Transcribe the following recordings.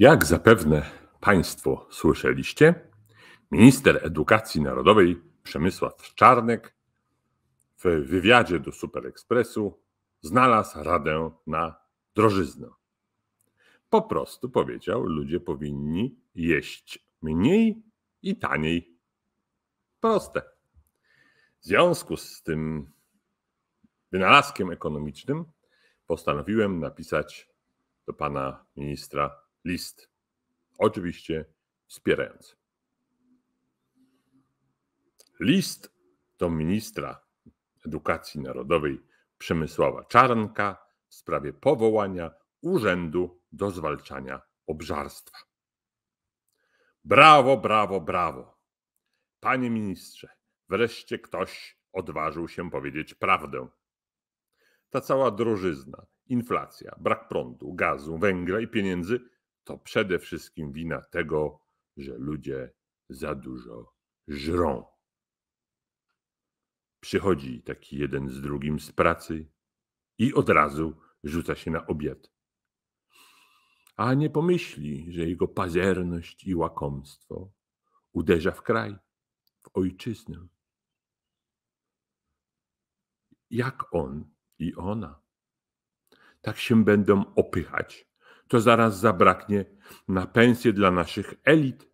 Jak zapewne Państwo słyszeliście, minister edukacji narodowej Przemysław Czarnek w wywiadzie do SuperEkspresu znalazł radę na drożyznę. Po prostu powiedział, ludzie powinni jeść mniej i taniej. Proste. W związku z tym wynalazkiem ekonomicznym postanowiłem napisać do pana ministra list. Oczywiście wspierając. List do ministra edukacji narodowej Przemysława Czarnka w sprawie powołania Urzędu do Zwalczania Obżarstwa. Brawo, brawo, brawo. Panie ministrze, wreszcie ktoś odważył się powiedzieć prawdę. Ta cała drożyzna, inflacja, brak prądu, gazu, węgla i pieniędzy to przede wszystkim wina tego, że ludzie za dużo żrą. Przychodzi taki jeden z drugim z pracy i od razu rzuca się na obiad. A nie pomyśli, że jego pazerność i łakomstwo uderza w kraj, w ojczyznę. Jak on i ona tak się będą opychać to zaraz zabraknie na pensję dla naszych elit.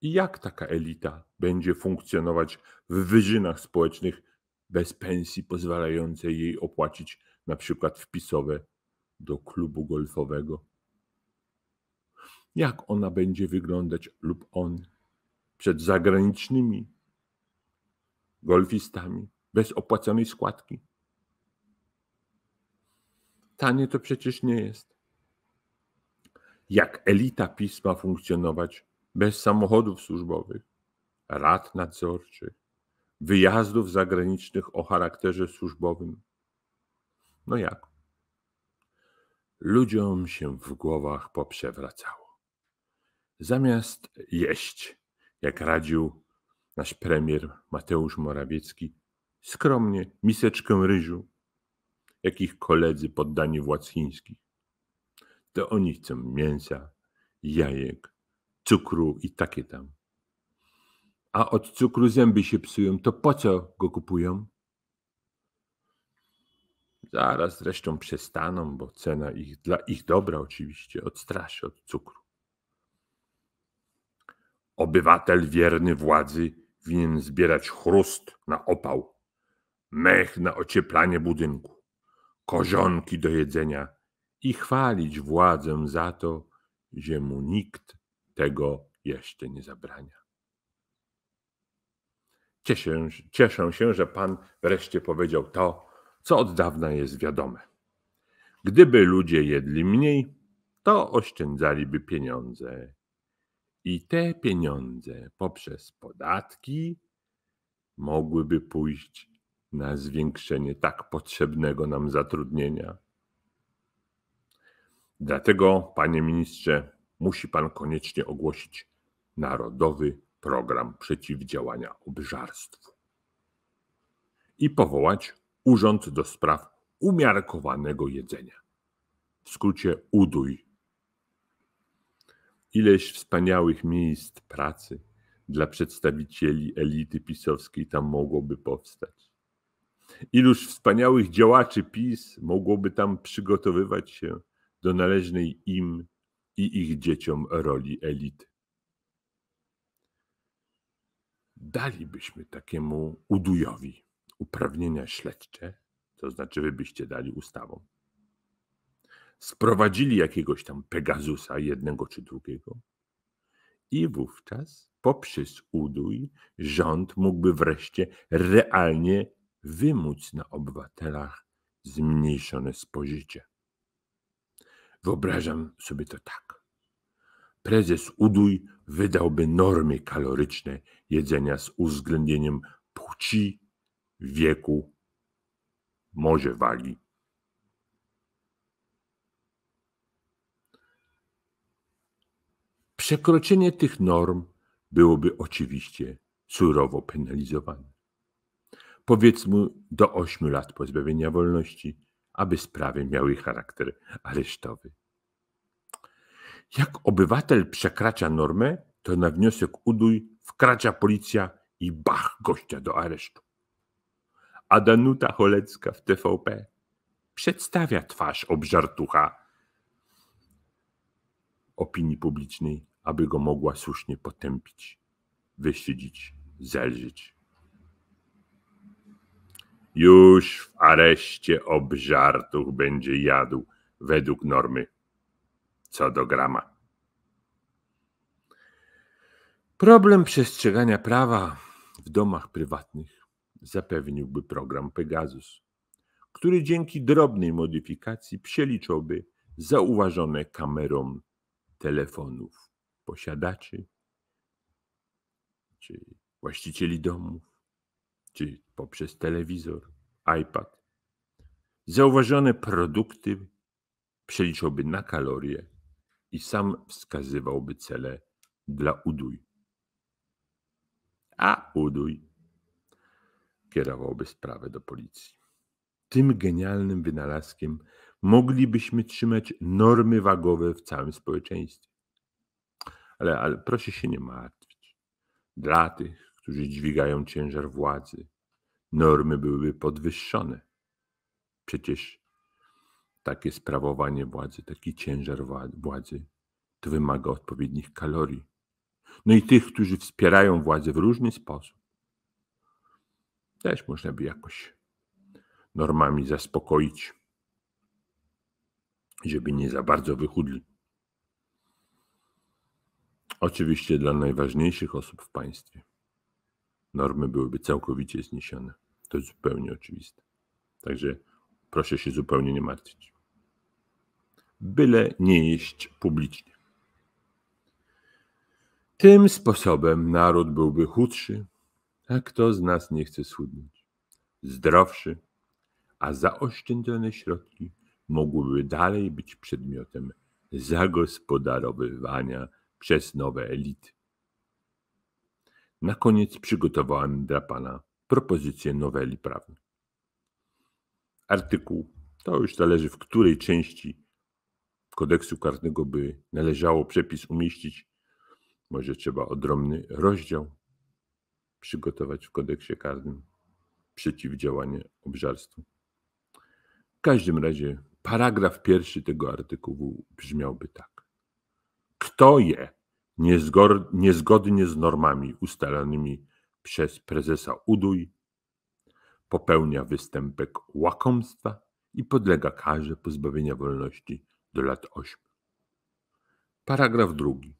I jak taka elita będzie funkcjonować w wyżynach społecznych bez pensji pozwalającej jej opłacić na przykład wpisowe do klubu golfowego? Jak ona będzie wyglądać lub on przed zagranicznymi golfistami bez opłaconej składki? Tanie to przecież nie jest. Jak elita pisma funkcjonować bez samochodów służbowych, rad nadzorczych, wyjazdów zagranicznych o charakterze służbowym? No jak? Ludziom się w głowach poprzewracało. Zamiast jeść, jak radził nasz premier Mateusz Morawiecki, skromnie miseczkę ryżu, jak ich koledzy poddani władz chińskich. To oni chcą mięsa, jajek, cukru i takie tam. A od cukru zęby się psują, to po co go kupują? Zaraz zresztą przestaną, bo cena ich dla ich dobra oczywiście odstraszy od cukru. Obywatel wierny władzy winien zbierać chrust na opał, mech na ocieplanie budynku, kozionki do jedzenia i chwalić władzę za to, że mu nikt tego jeszcze nie zabrania. Cieszę, cieszę się, że Pan wreszcie powiedział to, co od dawna jest wiadome. Gdyby ludzie jedli mniej, to oszczędzaliby pieniądze. I te pieniądze poprzez podatki mogłyby pójść na zwiększenie tak potrzebnego nam zatrudnienia. Dlatego, panie ministrze, musi pan koniecznie ogłosić narodowy program przeciwdziałania obżarstwu i powołać Urząd do Spraw Umiarkowanego Jedzenia. W skrócie UDUJ. Ileś wspaniałych miejsc pracy dla przedstawicieli elity pisowskiej tam mogłoby powstać. Iluż wspaniałych działaczy PiS mogłoby tam przygotowywać się do należnej im i ich dzieciom roli elity. Dalibyśmy takiemu udujowi uprawnienia śledcze, to znaczy wy byście dali ustawą. Sprowadzili jakiegoś tam Pegasusa, jednego czy drugiego, i wówczas poprzez udój rząd mógłby wreszcie realnie wymóc na obywatelach zmniejszone spożycie. Wyobrażam sobie to tak. Prezes Uduj wydałby normy kaloryczne jedzenia z uwzględnieniem płci, wieku, może wagi. Przekroczenie tych norm byłoby oczywiście surowo penalizowane powiedz mu do ośmiu lat pozbawienia wolności, aby sprawy miały charakter aresztowy. Jak obywatel przekracza normę, to na wniosek udój wkracza policja i bach gościa do aresztu. A Danuta Cholecka w TVP przedstawia twarz obżartucha opinii publicznej, aby go mogła słusznie potępić, wyśledzić, zelżyć. Już w areszcie obżartuch będzie jadł według normy co do grama. Problem przestrzegania prawa w domach prywatnych zapewniłby program Pegasus, który dzięki drobnej modyfikacji przeliczyłby zauważone kamerą telefonów posiadaczy czy właścicieli domów czy poprzez telewizor, iPad. Zauważone produkty przeliczyłby na kalorie i sam wskazywałby cele dla uduj. A uduj kierowałby sprawę do policji. Tym genialnym wynalazkiem moglibyśmy trzymać normy wagowe w całym społeczeństwie. Ale, ale proszę się nie martwić. Dla tych, którzy dźwigają ciężar władzy. Normy byłyby podwyższone. Przecież takie sprawowanie władzy, taki ciężar władzy, to wymaga odpowiednich kalorii. No i tych, którzy wspierają władzę w różny sposób, też można by jakoś normami zaspokoić, żeby nie za bardzo wychudli. Oczywiście dla najważniejszych osób w państwie normy byłyby całkowicie zniesione. To jest zupełnie oczywiste. Także proszę się zupełnie nie martwić. Byle nie jeść publicznie. Tym sposobem naród byłby chudszy, a kto z nas nie chce schudnąć? Zdrowszy, a zaoszczędzone środki mogłyby dalej być przedmiotem zagospodarowywania przez nowe elity. Na koniec przygotowałem dla Pana propozycję noweli prawnej. Artykuł, to już zależy w której części kodeksu karnego by należało przepis umieścić. Może trzeba odrobny rozdział przygotować w kodeksie karnym przeciwdziałanie obżarstwu. W każdym razie paragraf pierwszy tego artykułu brzmiałby tak. Kto je niezgodnie z normami ustalonymi przez prezesa Uduj, popełnia występek łakomstwa i podlega karze pozbawienia wolności do lat 8. Paragraf drugi.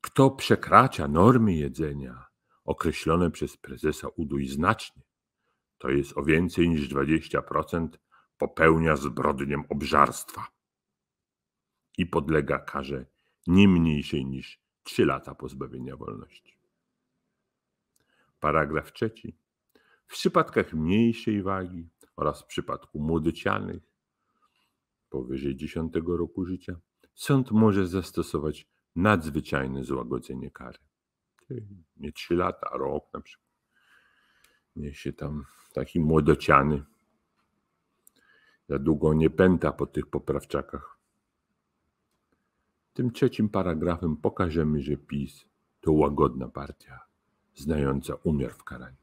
Kto przekracza normy jedzenia określone przez prezesa Uduj znacznie, to jest o więcej niż 20%, popełnia zbrodnię obżarstwa i podlega karze nie mniejszej niż 3 lata pozbawienia wolności. Paragraf trzeci. W przypadkach mniejszej wagi oraz w przypadku młodocianych powyżej 10 roku życia sąd może zastosować nadzwyczajne złagodzenie kary. Nie 3 lata, rok na przykład. Niech się tam taki młodociany za długo nie pęta po tych poprawczakach. Tym trzecim paragrafem pokażemy, że PiS to łagodna partia, znająca umiar w karaniu.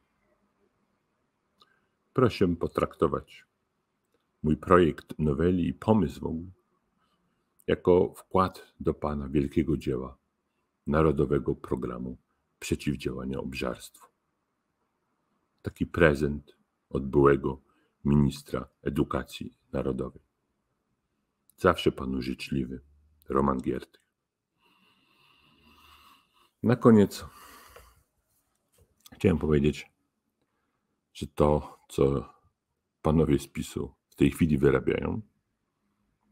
Proszę potraktować mój projekt noweli i pomysł jako wkład do Pana wielkiego dzieła Narodowego Programu Przeciwdziałania Obżarstwu. Taki prezent od byłego ministra edukacji narodowej. Zawsze Panu życzliwy. Roman Gierty. Na koniec chciałem powiedzieć, że to, co panowie z PiSu w tej chwili wyrabiają,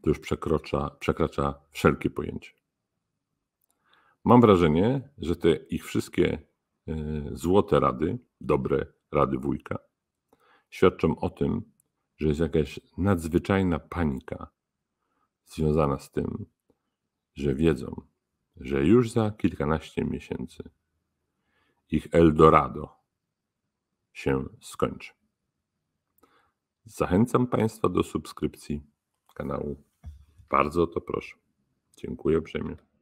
to już przekracza, przekracza wszelkie pojęcie. Mam wrażenie, że te ich wszystkie e, złote rady, dobre rady wujka, świadczą o tym, że jest jakaś nadzwyczajna panika związana z tym, że wiedzą, że już za kilkanaście miesięcy ich Eldorado się skończy. Zachęcam Państwa do subskrypcji kanału. Bardzo to proszę. Dziękuję uprzejmie.